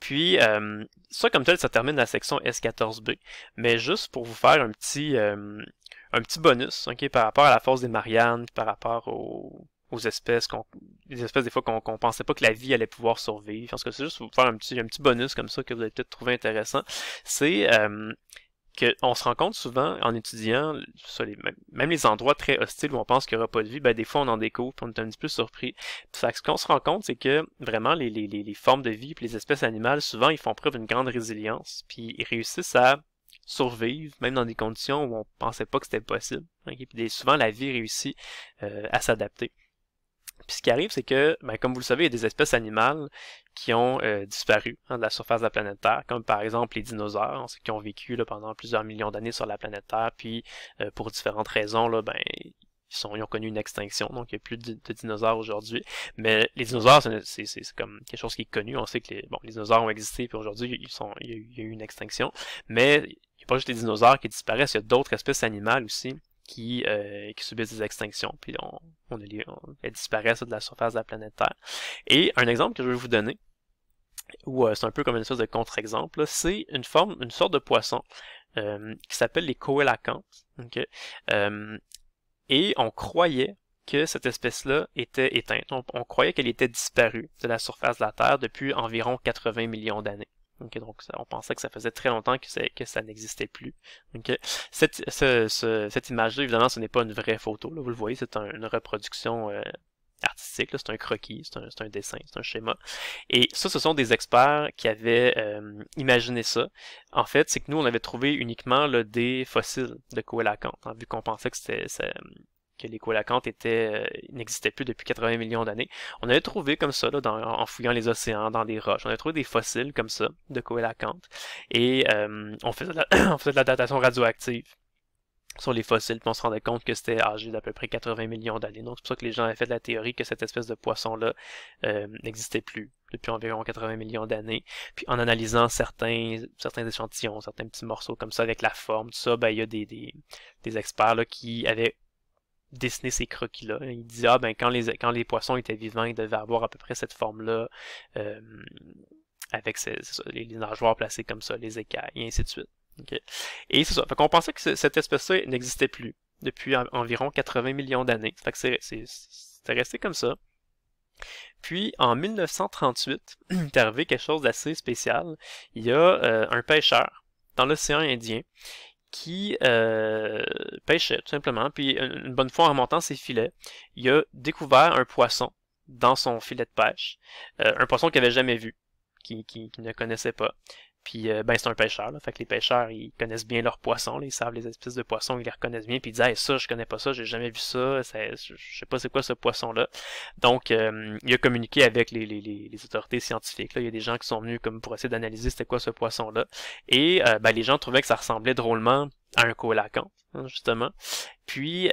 Puis, euh, ça comme tel, ça termine la section S14B, mais juste pour vous faire un petit, euh, un petit bonus okay, par rapport à la force des Mariannes, par rapport au, aux espèces qu'on des espèces des fois qu'on pensait pas que la vie allait pouvoir survivre. Parce que c'est juste pour vous faire un petit, petit bonus comme ça que vous allez peut-être trouver intéressant. C'est qu'on euh, que se rend compte souvent en étudiant même les endroits très hostiles où on pense qu'il n'y aura pas de vie, ben des fois on en découvre, on est un petit peu surpris. ce qu'on se rend compte, c'est que vraiment les, formes de vie, puis les espèces animales, souvent ils font preuve d'une grande résilience, puis ils réussissent à survivre, même dans des conditions où on pensait pas que c'était possible. Hein, souvent la vie réussit euh, à s'adapter. Puis ce qui arrive, c'est que, ben, comme vous le savez, il y a des espèces animales qui ont euh, disparu hein, de la surface de la planète Terre, comme par exemple les dinosaures, hein, qui ont vécu là, pendant plusieurs millions d'années sur la planète Terre, puis euh, pour différentes raisons, là, ben, ils, sont, ont connu une extinction, donc il n'y a plus de, dinosaures aujourd'hui. Mais les dinosaures, c'est, comme quelque chose qui est connu, on sait que les, bon, les dinosaures ont existé, puis aujourd'hui, il y a eu une extinction, mais il n'y a pas juste les dinosaures qui disparaissent, il y a d'autres espèces animales aussi qui, euh, qui subissent des extinctions, puis on, on, elles disparaissent de la surface de la planète Terre. Et un exemple que je vais vous donner, ou euh, c'est un peu comme une sorte de contre-exemple, c'est une forme, une sorte de poisson euh, qui s'appelle les coelacanthes, et on croyait que cette espèce-là était éteinte. on croyait qu'elle était disparue de la surface de la Terre depuis environ 80 millions d'années donc on pensait que ça faisait très longtemps que, ça n'existait plus. Cette, image-là, évidemment, ce n'est pas une vraie photo. vous le voyez, c'est une reproduction euh, artistique, c'est un croquis, c'est un, dessin, c'est un schéma. Et ça, ce sont des experts qui avaient euh, imaginé ça. En fait, c'est que nous, on avait trouvé uniquement le des fossiles de Coelacanth, hein, vu qu'on pensait que c'était que les coelacanths étaient, euh, n'existaient plus depuis 80 millions d'années. On avait trouvé comme ça, là, en fouillant les océans, dans des roches, on avait trouvé des fossiles comme ça de coélacantes. et euh, on, faisait de la [CLEARS THROAT] datation radioactive sur les fossiles, puis on se rendait compte que c'était âgé d'à peu près 80 millions d'années. Donc c'est pour ça que les gens avaient fait de la théorie que cette espèce de poisson-là euh, n'existait plus depuis environ 80 millions d'années. Puis en analysant certains, certains échantillons, certains petits morceaux comme ça avec la forme, tout ça, ben, il y a des, des, des experts là, qui avaient dessiner ces croquis-là. Il dit ah ben quand les quand les poissons étaient vivants, ils devaient avoir à peu près cette forme-là. Euh, avec les, nageoires placées comme ça, les écailles, et ainsi de suite. Okay. Et c'est ça. Fait qu'on pensait que cette espèce-là n'existait plus depuis environ 80 millions d'années. Fait que c'est resté comme ça. Puis en 1938, [CLEARS THROAT] est arrivé quelque chose d'assez spécial. Il y a euh, un pêcheur dans l'océan Indien qui euh, pêchait tout simplement, puis une bonne fois en remontant ses filets, il a découvert un poisson dans son filet de pêche, euh, un poisson qu'il avait jamais vu, qu'il qui ne connaissait pas. Puis euh, ben c'est un pêcheur, là, fait que les pêcheurs ils connaissent bien leurs poissons, ils savent les espèces de poissons, ils les reconnaissent bien, puis ils disent Ah, ça je connais pas ça, j'ai jamais vu ça, je sais pas c'est quoi ce poisson là. Donc euh, il a communiqué avec les, les, autorités scientifiques, là. il y a des gens qui sont venus comme pour essayer d'analyser c'était quoi ce poisson là, et euh, ben, les gens trouvaient que ça ressemblait drôlement à un coelacan hein, justement. Puis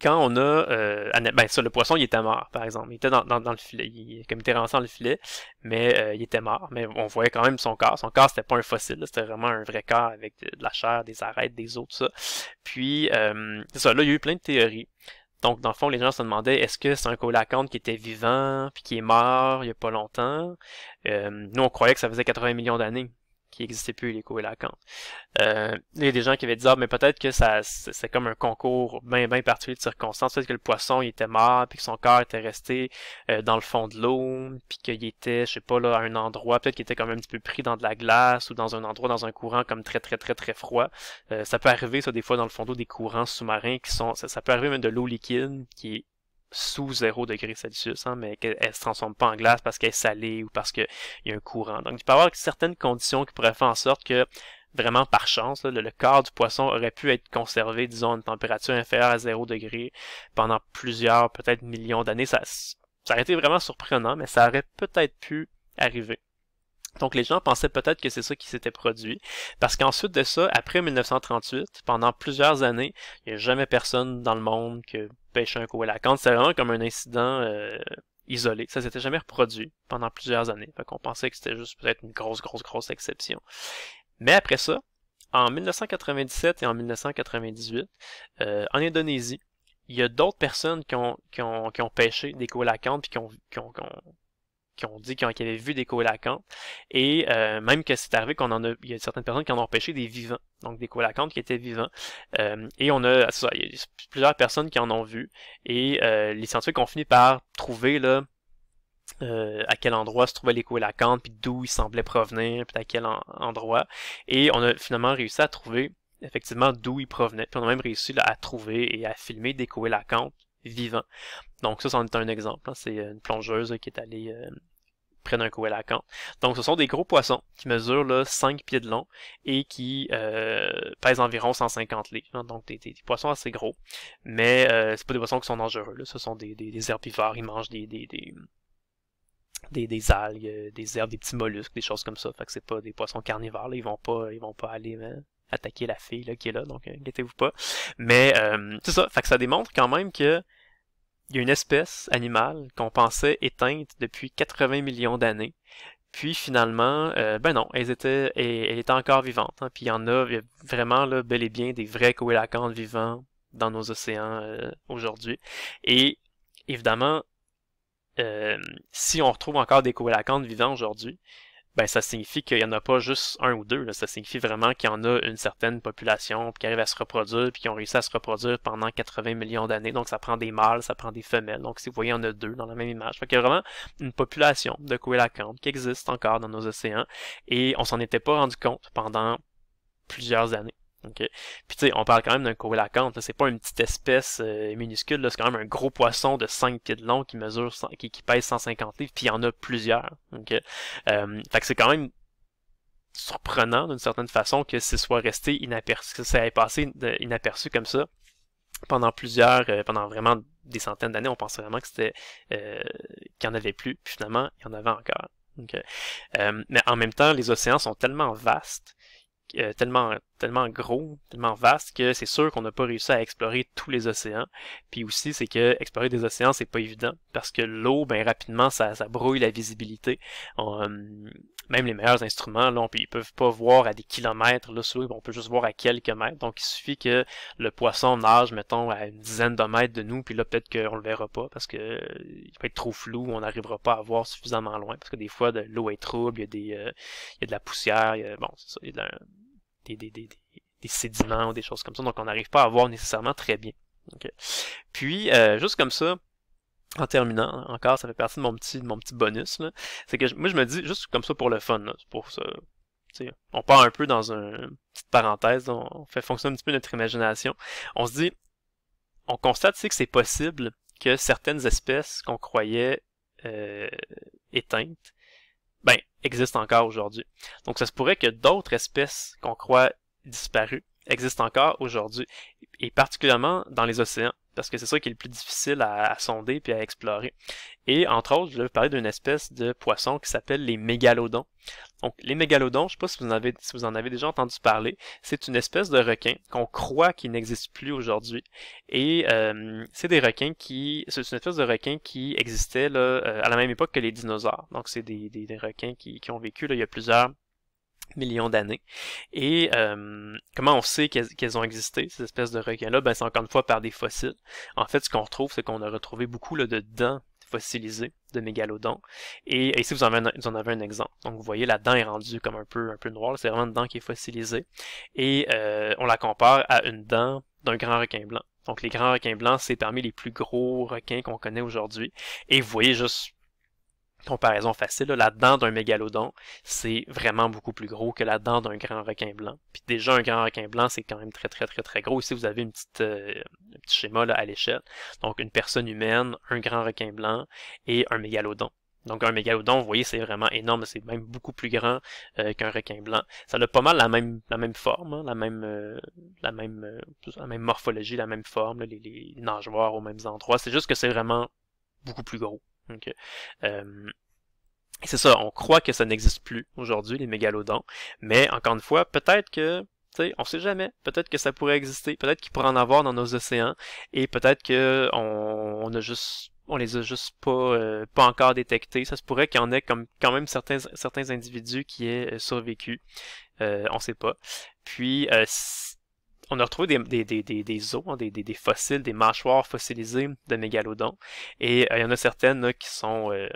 quand on a euh, ben ça, le poisson il était mort par exemple il était dans, le filet il, comme il était rentré dans le filet mais euh, il était mort mais on voyait quand même son corps son corps c'était pas un fossile c'était vraiment un vrai corps avec de, la chair des arêtes des os tout ça puis euh, ça là il y a eu plein de théories donc, dans le fond, les gens se demandaient est-ce que c'est un colacante qui était vivant, puis qui est mort il y a pas longtemps. Euh, nous, on croyait que ça faisait 80 millions d'années qui existait plus, les est et euh, il y a des gens qui avaient dit, ah, mais peut-être que ça, c'est comme un concours bien, bien particulier de circonstances. Peut-être que le poisson, il était mort, puis que son corps était resté euh, dans le fond de l'eau, puis qu'il était, je sais pas, là, à un endroit, peut-être qu'il était quand même un petit peu pris dans de la glace ou dans un endroit, dans un courant comme très, très, très, très froid. Euh, ça peut arriver, ça, des fois, dans le fond d'eau, des courants sous-marins qui sont, ça, ça peut arriver même de l'eau liquide qui est sous 0 degré hein, mais qu'elle ne se transforme pas en glace parce qu'elle est salée ou parce qu'il y a un courant. Donc, il peut y avoir certaines conditions qui pourraient faire en sorte que, vraiment par chance, le, corps du poisson aurait pu être conservé, disons, à une température inférieure à 0 degré pendant plusieurs, peut-être millions d'années. Ça, ça aurait été vraiment surprenant, mais ça aurait peut-être pu arriver. Donc les gens pensaient peut-être que c'est ça qui s'était produit, parce qu'ensuite de ça, après 1938, pendant plusieurs années, il n'y a jamais personne dans le monde que pêcher un coelacanth. c'est vraiment comme un incident euh, isolé. Ça s'était jamais reproduit pendant plusieurs années. Fait qu'on pensait que c'était juste peut-être une grosse, grosse, grosse exception. Mais après ça, en 1997 et en 1998, euh, en Indonésie, il y a d'autres personnes qui ont, pêché des coelacantes puis qui ont, qui ont dit qu'ils avaient vu des coelacanths Et euh, même que c'est arrivé qu'on en a, il y a certaines personnes qui en ont empêché des vivants, donc des coelacanths qui étaient vivants. Euh, et on a, il y a plusieurs personnes qui en ont vu. Et euh, les scientifiques ont fini par trouver là. à quel endroit se trouvaient les coelacanths puis d'où ils semblaient provenir, puis à quel endroit. Et on a finalement réussi à trouver effectivement d'où ils provenaient. Puis on a même réussi à trouver et à filmer des coelacanths vivants. Donc ça, c'en est un exemple. Hein. C'est une plongeuse qui est allée donc ce sont des gros poissons qui mesurent là, 5 pieds de long et qui euh, pèsent environ 150 litres, hein, donc des, poissons assez gros. Mais euh, c'est pas des poissons qui sont dangereux. Ce sont des, herbivores, ils mangent des, algues, euh, des herbes, des petits mollusques, des choses comme ça. Fait que c'est pas des poissons carnivores, ils vont pas ils vont pas aller hein, attaquer la fille qui est là, donc inquiétez-vous pas. Mais c'est ça, fait que ça démontre quand même que il y a une espèce animale qu'on pensait éteinte depuis 80 millions d'années. Puis finalement, euh, ben non, elles étaient, elle était encore vivante. Hein. Puis il y en a, vraiment là, bel et bien des vrais coélacantes vivants dans nos océans euh, aujourd'hui. Et évidemment, euh, si on retrouve encore des coélacantes vivants aujourd'hui, ben ça signifie qu'il n'y en a pas juste un ou deux. Ça signifie vraiment qu'il y en a une certaine population qui arrive à se reproduire, puis qui ont réussi à se reproduire pendant 80 millions d'années. Donc ça prend des mâles, ça prend des femelles. Donc si vous voyez, on a deux dans la même image. Fait y a vraiment une population de Coelacanth qui existe encore dans nos océans, et on s'en était pas rendu compte pendant plusieurs années. Puis tu sais, on parle quand même d'un là, c'est pas une petite espèce euh, minuscule, c'est quand même un gros poisson de 5 pieds de long qui mesure qui, pèse 150 livres, puis il y en a plusieurs. Okay. Euh, fait que c'est quand même surprenant d'une certaine façon que ce soit resté inaperçu, que ça ait passé inaperçu comme ça pendant plusieurs, euh, pendant vraiment des centaines d'années, on pensait vraiment que c'était euh, qu'il n'y en avait plus, puis finalement, il y en avait encore. mais en même temps, les océans sont tellement vastes, tellement tellement gros, tellement vaste que c'est sûr qu'on n'a pas réussi à explorer tous les océans. Puis aussi, c'est que explorer des océans, c'est pas évident parce que l'eau, ben rapidement, ça, ça, brouille la visibilité. Euh, même les meilleurs instruments, là, on, ils peuvent pas voir à des kilomètres là, on peut juste voir à quelques mètres. Donc, il suffit que le poisson nage, mettons, à une dizaine de mètres de nous, puis là, peut-être qu'on le verra pas parce que euh, il peut être trop flou, on n'arrivera pas à voir suffisamment loin parce que des fois, l'eau est trouble, il y a des, euh, il y a de la poussière, bon, c'est ça, il y a de la, des, des, sédiments ou des choses comme ça. Donc, on n'arrive pas à voir nécessairement très bien. Puis, euh, juste comme ça, en terminant, encore, ça fait partie de mon petit, de mon petit bonus. C'est que moi, je me dis, juste comme ça pour le fun, là, pour ça, on part un peu dans une petite parenthèse, on fait fonctionner un petit peu notre imagination. On se dit, on constate que c'est possible que certaines espèces qu'on croyait euh, éteintes ben, existent encore aujourd'hui. Donc ça se pourrait que d'autres espèces qu'on croit disparues existent encore aujourd'hui, et particulièrement dans les océans, parce que c'est ça qui est le plus difficile à, sonder puis à explorer. Et entre autres, je vais vous parler d'une espèce de poisson qui s'appelle les mégalodons. Donc, les mégalodons, je ne sais pas si vous, en avez, si vous en avez déjà entendu parler, c'est une espèce de requin qu'on croit qu'il n'existe plus aujourd'hui. Et euh, c'est des requins qui. C'est une espèce de requin qui existait là, euh, à la même époque que les dinosaures. Donc, c'est des, des, requins qui, qui ont vécu là, il y a plusieurs millions d'années. Et euh, comment on sait qu'elles ont existé, ces espèces de requins-là? Ben, c'est encore une fois par des fossiles. En fait, ce qu'on retrouve, c'est qu'on a retrouvé beaucoup là, de dents fossilisé de mégalodon. Et ici, vous en, avez un, exemple. Donc, vous voyez, la dent est rendue comme un peu, un peu noire. C'est vraiment une dent qui est fossilisée. Et euh, on la compare à une dent d'un grand requin blanc. Donc, les grands requins blancs, c'est parmi les plus gros requins qu'on connaît aujourd'hui. Et vous voyez juste comparaison facile, là, la dent d'un mégalodon, c'est vraiment beaucoup plus gros que la dent d'un grand requin blanc. Puis déjà, un grand requin blanc, c'est quand même très, très, très, très gros. Ici, vous avez une petite, euh, un petit schéma à l'échelle. Donc, une personne humaine, un grand requin blanc et un mégalodon. Donc un mégalodon, vous voyez, c'est vraiment énorme, c'est même beaucoup plus grand euh, qu'un requin blanc. Ça a pas mal la même la même forme, hein, la même euh, la même la même morphologie, la même forme, les, les nageoires aux mêmes endroits. C'est juste que c'est vraiment beaucoup plus gros. Euh, c'est ça, on croit que ça n'existe plus aujourd'hui, les mégalodons, mais encore une fois, peut-être que tu sais, on sait jamais. Peut-être que ça pourrait exister. Peut-être qu'il pourrait en avoir dans nos océans. Et peut-être que on, a juste on les a juste pas, euh, pas encore détectés. Ça se pourrait qu'il y en ait comme quand même certains, certains individus qui aient euh, survécu. Euh, on sait pas. Puis euh, on a retrouvé des, des, des, des os, hein, des, des, fossiles, des mâchoires fossilisées de mégalodons. Et euh, il y en a certaines qui sont euh,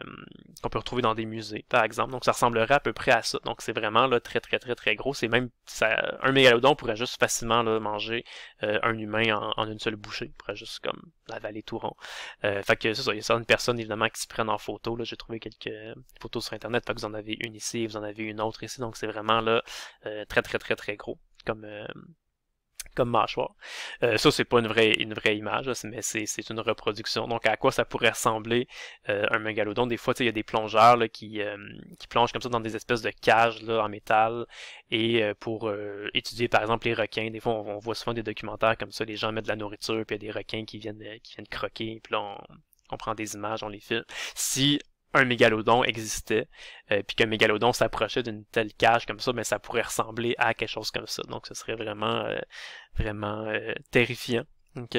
qu'on peut retrouver dans des musées, par exemple. Donc ça ressemblerait à peu près à ça. Donc c'est vraiment là, très très très très gros. C'est même ça, un mégalodon pourrait juste facilement là, manger euh, un humain en, une seule bouchée. Il pourrait juste comme avaler tout rond. fait que c'est ça, il y a certaines personnes évidemment qui se prennent en photo. Là, j'ai trouvé quelques photos sur internet. Fait que vous en avez une ici, et vous en avez une autre ici. Donc c'est vraiment là très très très très gros comme comme mâchoire. Euh, ça, c'est pas une vraie, une vraie image, mais c'est une reproduction. Donc, à quoi ça pourrait ressembler euh, un megalodon? Des fois, il y a des plongeurs là, qui, euh, qui plongent comme ça dans des espèces de cages là, en métal et euh, pour étudier, par exemple, les requins. Des fois, on, voit souvent des documentaires comme ça, les gens mettent de la nourriture, puis il y a des requins qui viennent, qui viennent croquer, puis on, on prend des images, on les filme. Si un mégalodon existait, euh, puis qu'un mégalodon s'approchait d'une telle cage comme ça, mais ben, ça pourrait ressembler à quelque chose comme ça. Donc ce serait vraiment, euh, vraiment euh, terrifiant. OK.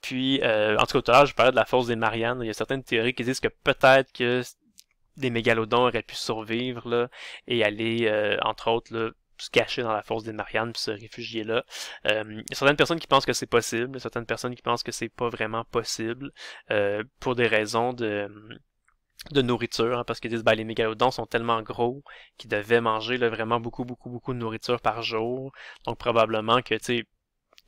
Puis, en tout cas, tout à l'heure, je parlais de la force des Mariannes. Il y a certaines théories qui disent que peut-être que des mégalodons auraient pu survivre là, et aller, entre autres, se cacher dans la force des Mariannes puis se réfugier là. il y a certaines personnes qui pensent que c'est possible, certaines personnes qui pensent que c'est pas vraiment possible pour des raisons de de nourriture, hein, parce qu'ils disent ben, les mégalodons sont tellement gros qu'ils devaient manger vraiment beaucoup, beaucoup, beaucoup de nourriture par jour. Donc probablement que tu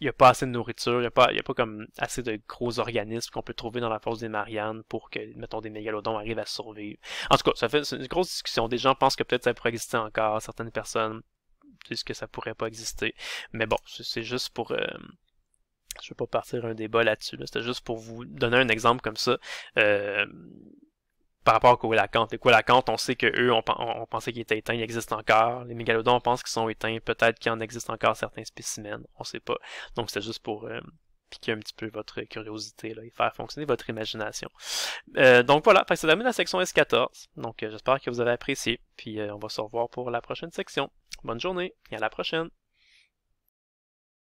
il n'y a pas assez de nourriture, il n'y a, pas, y a pas comme assez de gros organismes qu'on peut trouver dans la force des Mariannes pour que, mettons, des mégalodons arrivent à survivre. En tout cas, ça fait une grosse discussion. Des gens pensent que peut-être ça pourrait exister encore, certaines personnes disent que ça pourrait pas exister. Mais bon, c'est juste pour euh, je ne vais pas partir un débat là-dessus. C'était juste pour vous donner un exemple comme ça. Euh, par rapport à quoi Les Coelacanthes, on sait que eux, on, pensait qu'ils étaient éteints, ils existent encore. Les mégalodons, on pense qu'ils sont éteints. Peut-être qu'il en existe encore certains spécimens, on sait pas. Donc c'est juste pour euh, piquer un petit peu votre curiosité là, et faire fonctionner votre imagination. Euh, donc voilà, ça termine la section S14. Donc euh, j'espère que vous avez apprécié. Puis on va se revoir pour la prochaine section. Bonne journée et à la prochaine.